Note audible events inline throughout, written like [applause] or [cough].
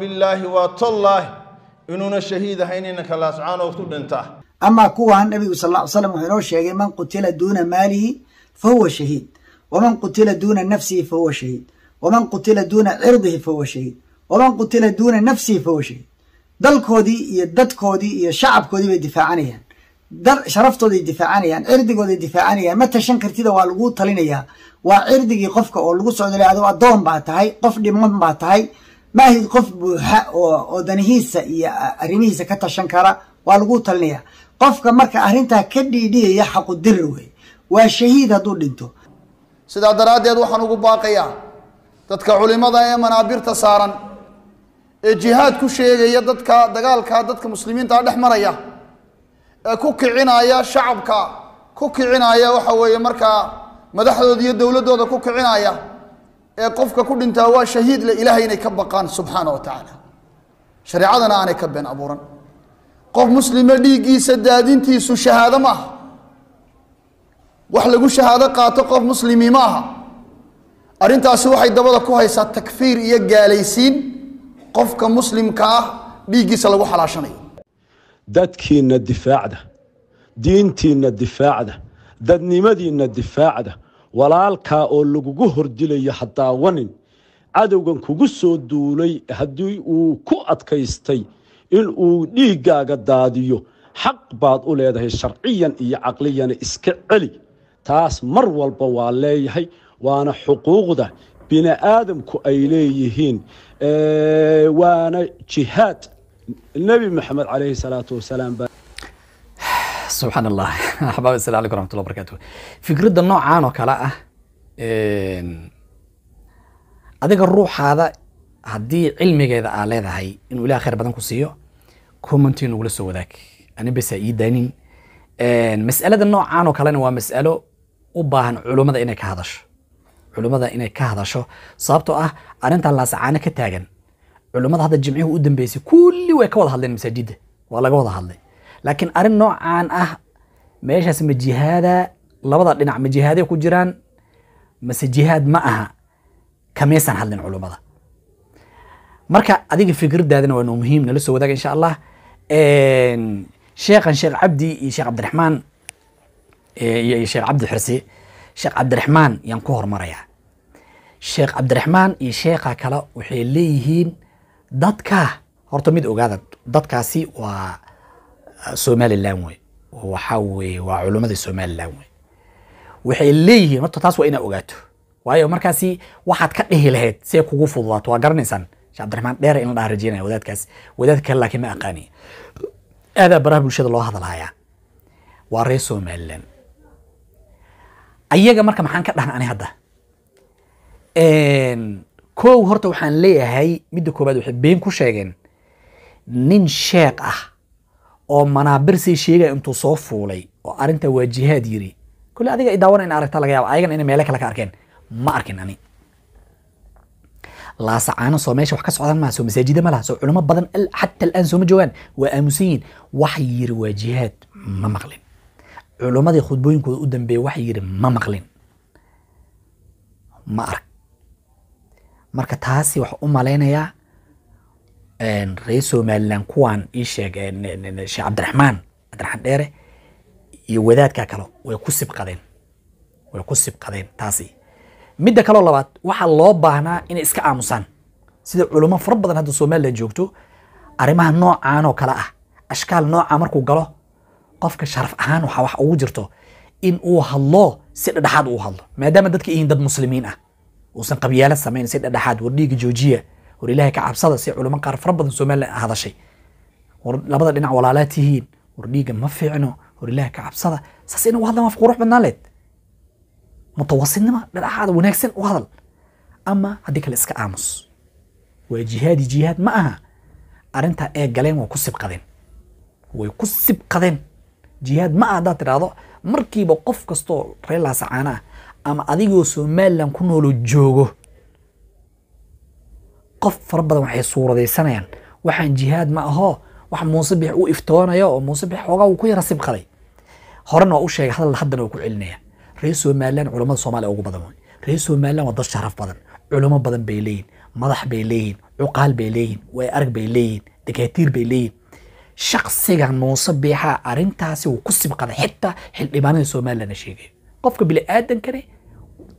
billaahi waa tollaahi inuuna shahiid ahayn inanka laascaan oo ku dhinta amaa kuwa nabigu sal ll ly slam wuxuu inoo sheegay man qutila duuna maalihi fa huwa shahiid waman qutila duuna nafsihi fa huwa shahiid waman qutila duuna cirdihi fa huwa shahiid waman qutila duuna nafsihi fa huwa shahiid dalkoodii iyo dadkoodii iyo shacabkoodii bay difaacanayaan sharaftoodai difaacanayaan cirdigooday difaacanayaan ma tashan kartida waa lagu talinayaa waa cirdigii qofka oo lagu socdo leado addoon baa tahay qof dhiman baa tahay maahid qof buuxa oo danihiisa iyo arrimihiisa ka tashan kara waa lagu talinaya qofka marka arrintaa ka dhiidhiyaya xaqudirir wey waa shahiid hadduu dhinto sidaa daraaddeed waxaan ugu baaqayaa dadka culimada ee manaabirta saaran ee jihaad ku sheegaya dadka dagaalka dadka muslimiinta dhex maraya ee ku kicinaya shacabka ku kicinaya waxa weeye markaa madaxdooda iyo dowladdooda ku kicinaya ee qofka ku dhintaa waa shahiid le ilahay inay ka baqaan subxaana wa tacaala shareecadana aanay ka been abuuran qof muslima dhiiggiisa daadintiisu shahaado ma wax lagu shahaado qaato qof muslimi ma aha arrintaasi waxay dabada ku haysaa takfiir iyo gaalaysiin qofka muslimka ah dhiiggiisa lagu xalaashanayo dadkiinna difaacda diintiinna difaacda dadnimadiinna difaacda walaalkaa oo lagugu hordilayo hadaawanin cadowgan kugu soo duulay haddii uu ku adkaystay inuu dhiiggaaga daadiyo xaq baad u leedahay sharciyan iyo caqliyana iska celi taas mar walba waa leeyahay waana xuquuqda bini'aadamku ay leeyihiin waana jihaad nebi maxamed calayhi salaatu wasalaam baa subxaan allah axbaab [laughs] asalamu alaikum raxmatullah barkatu fikradda noocaan oo kale ah adiga ruuxaada haddii cilmigeeda aa leedahay inuu ilaah khayr badan ku siiyo commenti nagula soo wadaag anin ii daanin mas'alada noocaan oo kalena waa mas'alo u baahan culummada inay ka hadasho culummada inay ka hadasho sababtoo ah arrintan laasacaano ka taagan culummada hadda jimcihi u dambeysay kulli way ka wada hadleen masaajidda waa laga wada hadlay laakiin arrin noocaan ah meeshaas ma jihaada labada dhinac ma jihaaday ku jiraan mase jihaad ma aha kamaysan hadlin culummada marka adiga fikirdaadana waa noo muhiim nala soo wadaaga insha allah sheekhan sheekh cabdi iyo sheekh cabdiraxmaan iyo sheekh cabdi xirsi sheekh cabdiraxmaan yaan ku hormarayaa sheekh cabdiraxmaan iyo sheekha kale waxay leeyihiin dadka horta mid ogaada dadkaasi waa somaliland wey waxaa weye waa culumadii somalilan wey waxay leeyihiin horta taas waa inaa ogaato waayo markaasi waxaad ka dhihi lahayd see kugu fududaato waa garanaysaan shee cabdiraxmaan dheere in la dhaa rajeynaya wadaadkaas wadaad kale laakiin ma aqaani aadaa baraha bulshada loo hadalhayaa waa reer somalilan ayaga marka maxaan ka dhahna ani hadda kow horta waxaan leeyahay midda koobaad waxay been ku sheegeen nin sheekh ah oo manaabir sii sheegaya intuu soo fuulay oo arinta waa jihaad yiri kole adiga idaawana in aragta laga yaaba ayagana inay meelo kale ka arkeen ma arkin ani laasacaano soo meesha wax ka socdaan maha soo masaajida ma laha soo culamo badan xata alaan sooma joogaan waa aamusan yihin waxay yiri waa jihaad ma maqlin culumadii khudbooyinkooda u dambeeya waxay yiri ma maqlin ma arag marka taasi wax u malaynayaa reer somalilan kuwaan iisheeg sheekh cabdiraxmaan cabdiraxmaan dheere iyo wadaadka kale way ku sibqadeen way ku sibqadeen taasi midda kaleo labaad waxaa loo baahnaa inay iska aamusaan sida culimo fara badan hadda somalilan joogto arrimaha noocaan oo kale ah ashkaal nooca markuu galo qofka sharaf ahaan waxaa wax ugu jirto in uu hadlo si dhedhexaad uu hadlo maadaama dadka yihiin dad muslimiin ah uusan qabyaala samayn si dhedhexaad war joojiya war ilahay ka cabsada si culamo qaar fara badan somalilan hadashay war labada dhinac walaalaa tihiin war dhiigga ma fiicno war ilahay ka cabsada saas ina u hadlan qurux badnaan leed mutawasidnima dhadhaxaada wanaagsan u hadal ama haddii kale iska aamus waa jihaadi jihaad ma aha arrintaa ee galeen waa ku sibqadeen way ku sibqadeen jihaad ma aha haddaad tidhaahdo markiiba qof kastoo reer laasacaana ah ama adigoo somalilan ku noolo joogo qof fara badan waxay suuradaysanayaan waxaan jihaad ma aho wax muuse bix uu iftoonayo oo muuse bix xoogaa uu ku yara sibqaday horena waa u sheegay hadal haddana uu ku celinaya reer somalilan culamada soomaliya ugu badan reer somalilan waa dad sharaf badan culimo badan bay leeyihin madax bay leeyihin cuqaal bay leeyihin way arag bay leeyihin dakaatiir bay leeyihin shaksigan muuse biixaa arrintaasi uu ku sibqaday xitaa xildhibaanada somalilan sheegay qofka bili aadankane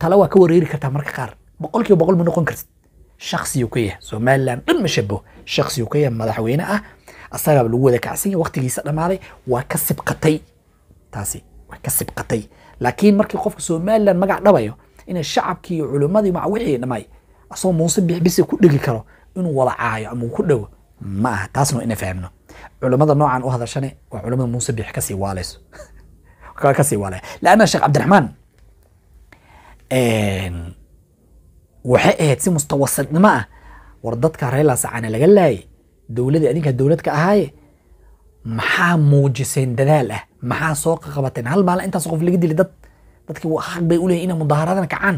tale waa ka wareeri kartaa marka qaar boqolkiiba boqol ma noqon kartid shaksiyuu ka yahay somalilan dhan ma shabaho shaksiyuu ka yahay madaxweyne ah asagaaba lagu wada kacsanya waktigiisa dhammaaday waa ka sibqatay taasi waa ka sibqatay laakiin markii qofka somalilan magac dhabayo inay shacabkii iyo culimmadii maca wixii dhamay asagoo muuse bixbisi ku dhegi karo inuu wada caayo ama uu ku dhago ma aha taasna ina fahamno culimmada noocan u hadashane waa culimmada muuse bix kasii waaleyso [laughs] kasii waalaya laanna sheekh cabdiraxmaan waxay ahayd si mustawasadnimo ah war dadka reer laga laayay dowladda adinkaa dowlad ka ahaaye maxaa muujiseen dadaal ah maxaa soo qaqabateen hal maalin intaas qof laga dili dad dadkii xaq bay u leeyihin inay mudaharadana kacaan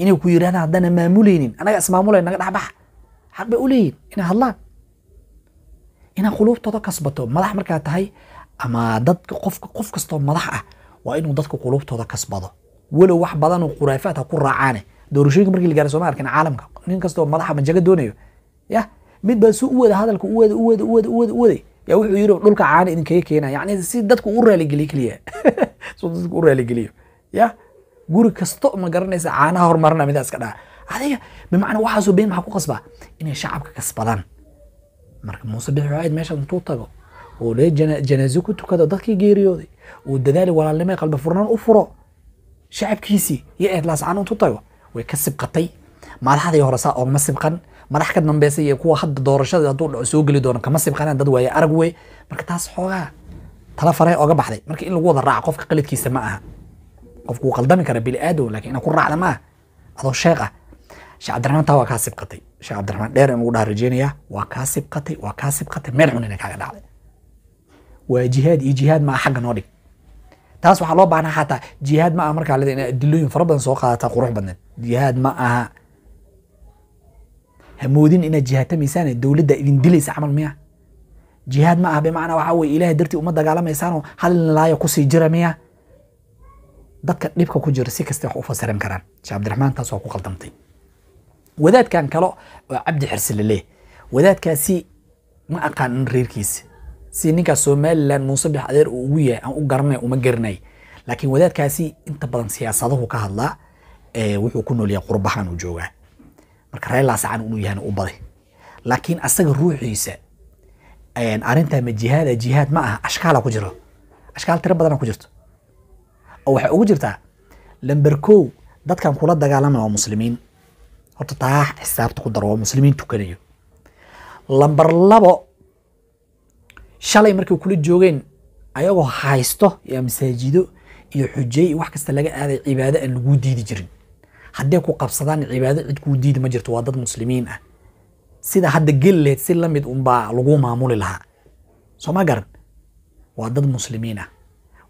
inay ku yidhahdaan haddana maamuleynin anaga ismaamulay naga dhexbax xaq bay u inay hadlaan inaad quluubtooda kasbato madax markaa tahay ama dad qofka qof kastoo madax ah waa inuu dadka quluubtooda kasbado walow wax badanoo khuraafaad ha ku raacaane doorashooyinka markii la gaara sooma caalamka nin kastoo madaxa manjaga doonayo yah mid baa soo u wada hadalka u wada uwada uwada uwada uwaday yaa wuxuu yiri dhulka caana idinkaga keena yani si dadku u raaligeliyo keliya [laughs] si dadku u raaligeliyo yah guri kasto ma garanaysa caanaha hormarina midaa iska dhaa adiga bimacnaa waxaasoo been maxaa ku qasbaa inay shacabka kasbadaan marka muuse bixi waxayd meeshaas intuu tago oo dee janaaso ku tukado dadkii geeriyooday uu dadaali walaalnimo qalbi u furo shacabkiisii iyo eedlaas canuuntu tago way ka sibqatay madaxdii hore saa oogma sibqan madax ka dambeysay iyo kuwa hadda doorashada hadduu dhaco soo geli doono kama sibqanaan dad waaye arag wey marka taas xoogaa tala faree oga baxday marka in lagu wada raaco qofka qaladkiisa ma aha qofku wuu qaldami kara bili aadam lakin inaa ku raacda ma adoo sheekh ah sheekh cabdiraxmaan taa waa kaa sibqatay sheekh cabdiraxmaan dheer in dhaha rajeynayaa waa kaa sibqatay waa kaa sibqatay meel xun inay kaaga dhacday waa jihaad iyo jihaad maa xagga noo dhig taas waxaa loo baahnaa xataa jihaad ma aha markaa le ina adilooyin fara badan soo qaadataa qurux badneed jihaad ma aha hamoodin inaad jihaatamaysaan dowladda idin dilaysa camal miya jihaad ma aha bimacnaa waxaa weye ilahay dartii uma dagaalameysaanoo hadalin kusii jira miya dadka dhibka ku jira si kasta wax u fasiran karaan shee cabdiraxmaan taas waa ku qaldamtay wadaadkan kale oo cabdi xirsi laleeh wadaadkaasi ma aqaan in reerkiisa si ninkaa somalilan muuse bix adeer uu ugu yahay aan u garanay uma garanay laakiin wadaadkaasi inta badan siyaasadahu ka hadlaa wuxuu ku noolyahay qurbahaan uu joogaa marka reelaasacan inuu yahana u baday laakiin asaga ruuxiisa arrintaa ma jihaada jihaad ma aha ashkaala ku jiro ashkaal tiro badana ku jirto oo waxay ugu jirtaa lamber kow dadkan kula dagaalamaya waa muslimiin horta taa xisaabta ku daro waa muslimiin tukanayo lamber labo shalay markay kula joogeen ayagoo haysto yaa masaajido iyo xujey wax kasta laga aaday cibaado aan laguu diidi jirin haddee ku qabsadaan cibaado cid kuu diidi ma jirto waa dad muslimiin ah sida hadda gelleed si lamid unbaa lagu maamuli lahaa soo ma garan waa dad muslimiin ah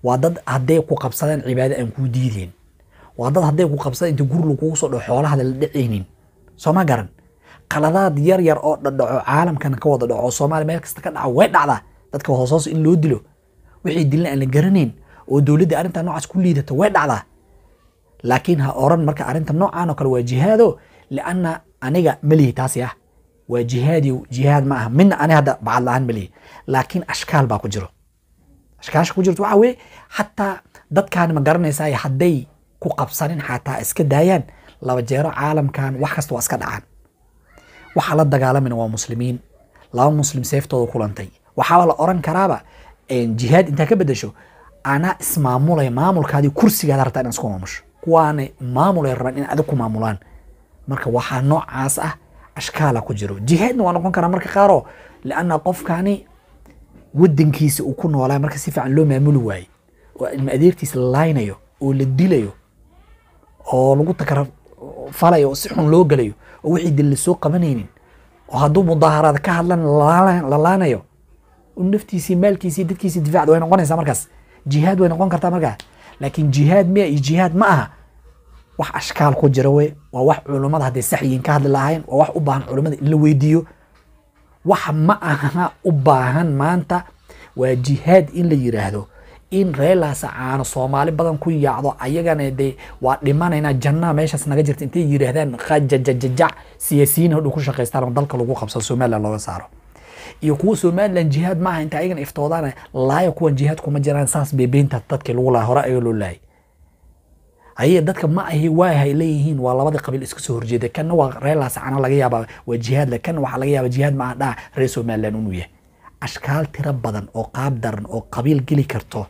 waa dad hadday ku qabsadaan cibaado aan kuu diideen waa dad hadday ku qabsadaan inta gur lagugu soo dhaho xoolahada la dhacaynin soo ma garan qaladaad yar yar oo dhadhaco caalamkana ka wada dhaco oo soomaaliya meel kasta ka dhaco way dhacdaa dadka hoos in loo dilo wixii dilna aan la garanayn oo dowladda arrinta noocaas ku liidata way dhacdaa laakiin ha oran marka arrinta noocaan oo kale waa jihaado lianna aniga melihi taasi ah waa jihaadiw jihaad ma aha midna ani hadda bacad la laakiin ashkaal baa ku jiro ashkaasha ku jirto waxa weye xataa dadkaan ma garanaysaa hadday ku qabsanin xataa iska daayaan laba jeero caalamkan wax kasta waa iska dhacaan waxaa la dagaalamina waa muslimiin laba muslim seeftooda kulantay waxaaba la oran karaaba jihaad intaa ka bedesho anaa ismaamulay maamulkaadi kursigaada rabtaa inaa isku maamusho kuwaanay maamulay rabaan in adig maamulaan marka waxaa noocaas ah ashkaala ku jiro jihaadna waa noqon karaa marka qaaroo lianna qofkani wadankiisa uu ku noolaa marka si fiican loo maamuli waaye oo ilma adeertiisa la laynayo oo la dilayo oo lagu takarfalayo oo si xun loo gelayo oo wixii dil lasoo qabanaynin oo hadduu mudaaharaad ka hadlan lalaanayo naftiisii maalkiisi dadkiisi difacda way noqonaysaa markaas jihaad way noqon kartaa markaa laakiin jihaad miya iyo jihaad ma aha wax ashkaal ku jira wey waa wax culummada hadday saxyiin ka hadli lahayn waa wax u baahan culummada in la weydiiyo waxa ma aha u baahan maanta waa jihaad in la yiraahdo in reelaasa caano soomaali badan ku yaacdo ayagana dee waa dhimanayna jannaa meeshaas naga jirta intay yiraahdaan jajajajac siyaasiyiin hadhuu ku shaqaystaan dalka lagu qabsado somalilan looga saaro iyo kuwa somalilan jihaad maaha inta ayagana iftoodaan laayo kuwan jihaad kuma jiraan saas bay beentaa dadkii lagu laha hore ayaga loo lahay aye dadka ma ahi waahay leeyihiin waa labadii qabiil iska soo horjeeda kanna waa reelaas laga yaabaa waa jihaadle kanna waxaa laga yaabaa jihaad maaha dhaha reer somalilan inuu yahay ashkaal tiro badan oo qaab daran oo qabiil geli karto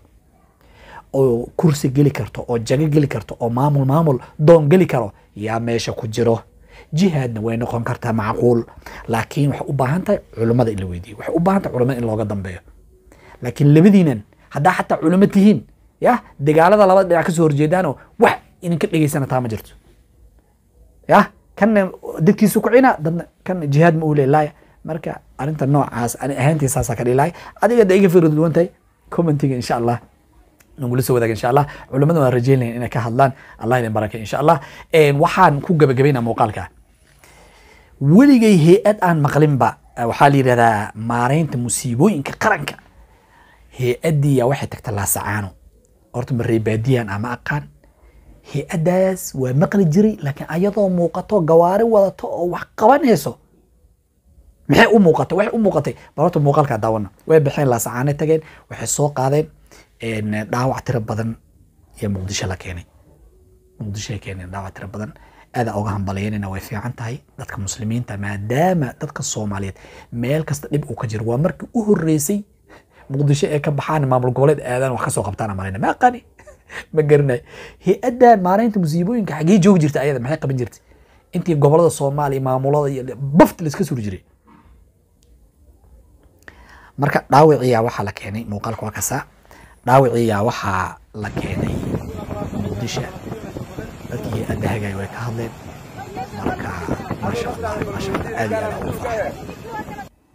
oo kursi geli karto oo jago geli karto oo maamul maamul doon geli karo yaa meesha ku jiro jihaadna way noqon kartaa macquul laakiin waxay u baahan tahay culummada in la weydiiyo waxay u baahan tahay culamada in looga dambeeyo laakiin labadiinan haddaa xataa culamo tihiin yah dagaalada labada dhinac ka soo horjeedaanoo wax idinka dhegeysana taa ma jirto yah kanna dadkiisu kucina dadna kanna jihaad ma u leelaya marka arrinta noocaas ani ahaantii saasaa ka dhilay adiga da iga fiiri duwan tahay commentiga insha allah nagula soo wadaaga insha allah culamada waan rajeynaya inay ka hadlaan allah idin barake insha allah waxaan ku gabagabayna muuqaalka weligay hay-ad aan maqlinba waxaa la yidhahdaa maareynta musiibooyinka qaranka hay-addiiyaa waxay tagta laasacaano horta mareebaadiyaan ama aqaan hay-addaas waa maqli jiray laakiin ayadoo muuqato gawaari wadato oo wax qabanayso maxay u muuqatay waxay u muuqatay bal horta muuqaalkaa daawana way baxeen laasacaanay tageen waxay soo qaadeen dhaawac tiro badan iyo muqdisho la keenay muqdishoay keeneen dhaawac tiro badan aada uga hambalayanayna way fiican tahay dadka muslimiinta maadaama dadka soomaaliyeed meel kasta dhib uu ka jiro waa markii u horeysay muqdisho ee ka baxaan maamul goboleed aadaan wax kasoo qabtaan malayna ma aqani ma garanay hay-addan maaraynta musiibooyinka xaggee joogi jirta ayada maxay qaban jirtay intii gobolada soomaaliya maamulada iyo baft la suri jiray marka dhaawiciyaa waxaa la keenay muuqaalka waa kasaa dhaawiciiyaa waxaa la keenay muqdisho dadkii adahagay way ka hadleen marka maasha allah maasha allah aad iyo aad ugu farxay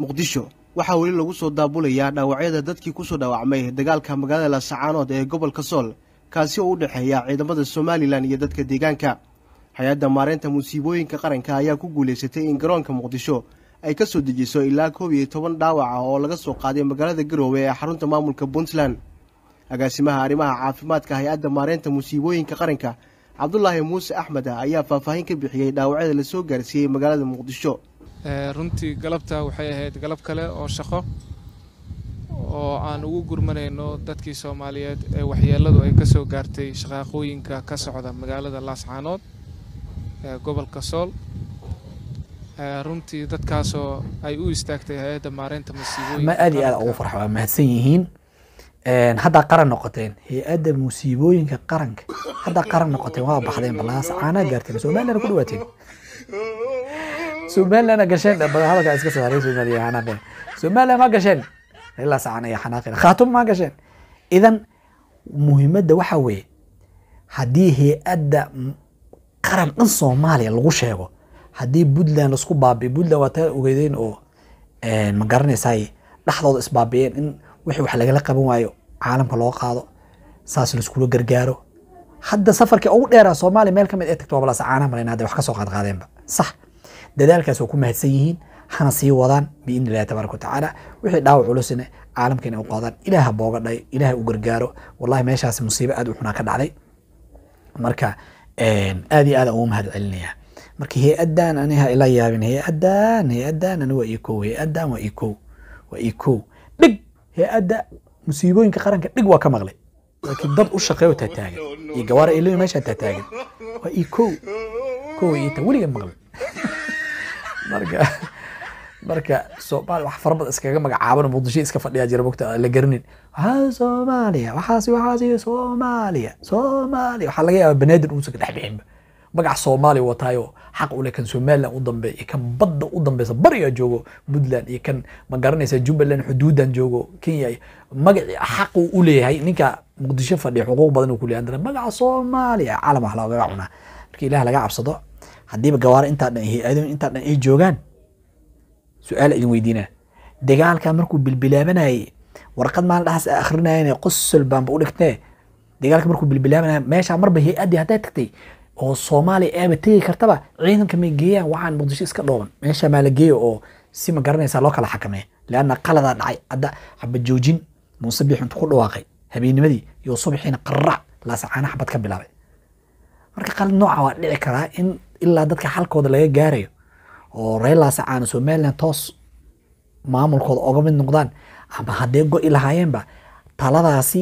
muqdisho waxaa weli lagu soo daabulayaa dhaawacyada dadkii kusoo dhaawacmay dagaalka magaalada laascaanood ee gobolka sool kaasi oo u dhexeeya ciidamada somalilan iyo dadka deegaanka hay-adda maaraynta musiibooyinka qaranka ayaa ku guulaysatay in garoonka muqdisho ay ka soo dejiso ilaa koob iyo toban dhaawaca ah oo laga soo qaaday magaalada garoowe ee xarunta maamulka puntland agaasimaha arrimaha caafimaadka hay-adda maareynta musiibooyinka qaranka cabdulaahi muuse axmed ayaa faahfaahin ka bixiyey dhaawacyada lasoo gaarsiiyey magaalada muqdisho eh, runtii galabta waxay ahayd galab kale oo shaqo oo aan ugu gurmanayno dadkii soomaaliyeed ee waxyeeladu ay ka soo gaartay shaqaaqooyinka ka socda magaalada laascaanood ee eh, gobolka sool eh, runtii dadkaasoo ay u istaagtay hay-adda maareynta musiibooyinka ma aad iyo aad ugu farxa waa mahadsan yihiin haddaa qaran noqoteen hay-adda musiibooyinka qaranka haddaa qaran noqoteen waa baxdeen balaas caanaa gaarteen somalilan ku dhawaateen somalilan gasheen hadalkaa iska saaray somaliya xanaaqeen somalilan ma gasheen ilaa sacan ayaa xanaaqeen khaatum ma gasheen idan muhiimadda waxa weeye haddii hay-adda qaran dhan soomaaliya lagu sheego haddii buntland lasku baabiyo puntland waa taa ogeydeen oo ma garanaysaay dhexdooda isbaabiyeen in wixii wax lagala qaban waayo caalamka loo qaado saas laiskula gargaaro hadda safarkii ugu dheeraa soomaaliya meel ka mid ee tagto wabalaas caanaha malayn hadda wax ka qaadqaadeenba sax dadaalkaas waa ku mahadsan yihiin hana sii wadaan biidni illahi tabaaraka watacaala wixii dhaawac culusina caalamka inay u qaadaan ilaaha booga dhay ilaaha u gargaaro wallahi meeshaas musiibo aad u xunaa ka dhacday marka aad iyo aad ugu mahad celinayaa marka hay-adan aniha ila yaabin hay-adan hay-adan ani waa ikow hay-adan waa ikow waa ikow dhig hay-adda musiibooyinka qaranka dhig waa ka maqlay laakiin dad u shaqeeyo taa taagan iyo gawaara ilmi meeshaa taa taagan waa io kow kow iyo taa weliga maqlay marka marka soomaaliya wax fara badan iskaga magacaaban muqdisho iska fadhiyaa jira mogta la garinin waxaa soomaaliya waxaasi waxaasi soomaaliya soomaaliya waxaa laga yaaba banaadir uusan ka dhex bixinba magac soomaaliya wataayo xaq ule kan somalilan u dambeey iyo kan badda u dambeysa barigaa joogo puntland iyo kan ma garanaysa jubbaland xuduudan joogo kenya magaci xaqu u leeyahay ninka muqdisho fadhiya xuquuq badan ku leeyahay magaca soomaaliya ah, caalam wax cunaa marka ilaah laga cabsado haddiiba gawaaro intaa dhan aadun intaa dhan ay joogaan su-aal idin weydiinaa dagaalka markuu bilbilaabanayay warqad maalin dhahaas ah akhrinayeen qosol baanba u dhigtee dagaalka markuu bilbilaabanaya meeshaa marba hay-addii hadday tagtay oo soomaaliya eeba tegi kartaba ciidanka may geeyaan waxaan muqdisho iska dhooban meesha maa la geeya oo si ma garanaysaa loo kala xakameeya leanna qaladaa dhacay adda xabajoojin muuse biix intuu ku dhawaaqay habeenimadii iyo subaxiina qarrac laasacaana xabad ka bilaabay marka qalad nooca waa dhici karaa in ilaa dadka xalkooda laga gaarayo oo reer laasacaana somalilan toos maamulkooda oga mid noqdaan ama haddee go-i lahaayeenba taladaasi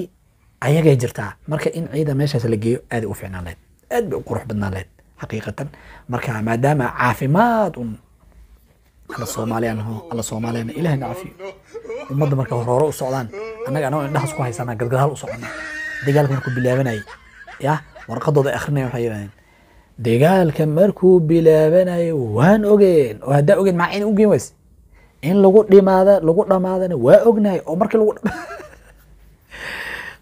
ayagay jirtaa marka in ciidan meeshaas la geeyo aaday u fiicnaan lahayd aad bay u qurux badnaan lahayd xaqiiqatan marka maadaama caafimaad un alla soomaaliya naho alla soomaaliya ilahna cafiyo ummadda marka hor u socdaan annaga anagoo indhahaas ku haysanaa gadgadaal u socona dagaalka markuu bilaabanayay ya warqadooda akrinaya waxay yidhahdeen dagaalka markuu bilaabanayo waan ogeen oo haddaa ogeen maxaa in ugen weyse in lagu dhimaada lagu dhamaadana waa ognahay oo markii lagu [laughs]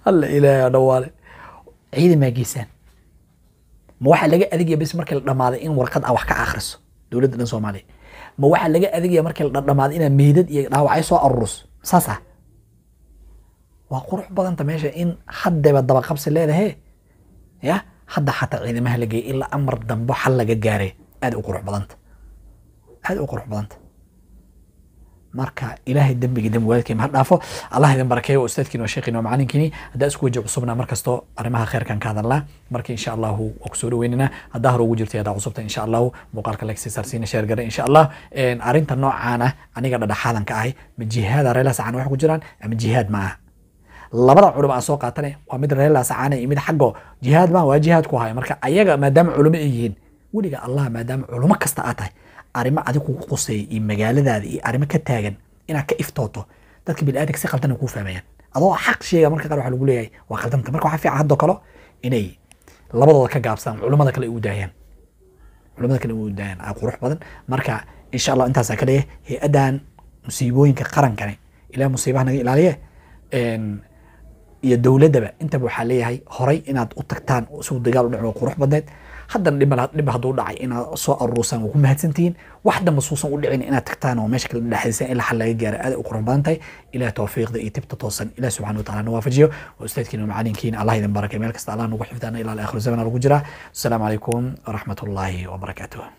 alla ilaahay dhawaale ciidan maa geysaan ma waxaa laga adeegaya bis markii la dhamaaday in warqad a wax ka akhriso dowladda dhan soomaaliya ma waxaa laga adeegaya markii la dhammaaday inaa meydad iyo dhaawacay soo aruruso saas ah. waa qurux badanta meesha in haddaba dabaqabsi leedahe ya hadda xataa ciidamaha la geeyay ilaa amar dambo xal laga gaaray aad u qurux badanta aad u qurux badanta marka ilaahay dembiga dembi waalidkayma ha dhaafo allah idin barakeeyo waa waa sheekhiin waa macalinkiini haddaa isku waje cusubna mar arrimaha kheyrkan ka hadalnaa marka insha allahu waa kusoo dhaweynaynaa haddaa hore ugu jirtay adaa cusubta insha allahu muuqaalka lagsii sarsiina sheer insha allah arrinta noocaan aniga dhadhaxaadan ahay ma jihaada reelaha wax ku jiraan ama jihaad ma aha labada culum aan soo qaatane waa mid reelaa iyo mid xaggo jihaad ma waa jihaad ku haya marka ayaga maadaama culumo ay yihiin weliga allah maadaama culumo kasta aa tahay arrimo adig kugu quseeya iyo magaaladaada iyo arrimo ka taagan inaad ka iftooto dadka biniaadamka si khaldan kuu fahmayaan adoo xaq sheega marka qaar waxa lagu leeyahay waa khaldanta marka waxaa fiican haddoo kale inay labadooda ka gaabsaan culimada kale ay daayaan culimada kale u daayaan aa qurux badan marka insha allah intaasaa ka dhigay hay-addan musiibooyinka qarankani ilaa musiibaha naga ilaaliye iyo dowladdaba intaba waxaa leeyahay horay inaad u tagtaan si dagaal u dhaco waa qurux badneed haddana dhib haduu dhacay inaad soo aruursaan waa ku mahadsantihiin wax dambe suusan u dhicin inaad tagtaan oo meesha kala dhexaysaan ilaa xal laga gaara aad u qurux badan tahay ilaah tawfiiqda iyo tibta toosan ilaah subxana wataala na waafajiyo waa ustaadkiina macallinkiina allah idin barakay meel kasta allah nagu xifdaana ilaa aakhir zaman lagu jiraa asalaamu calaykum waraxmat ullaahi wabarakaatuh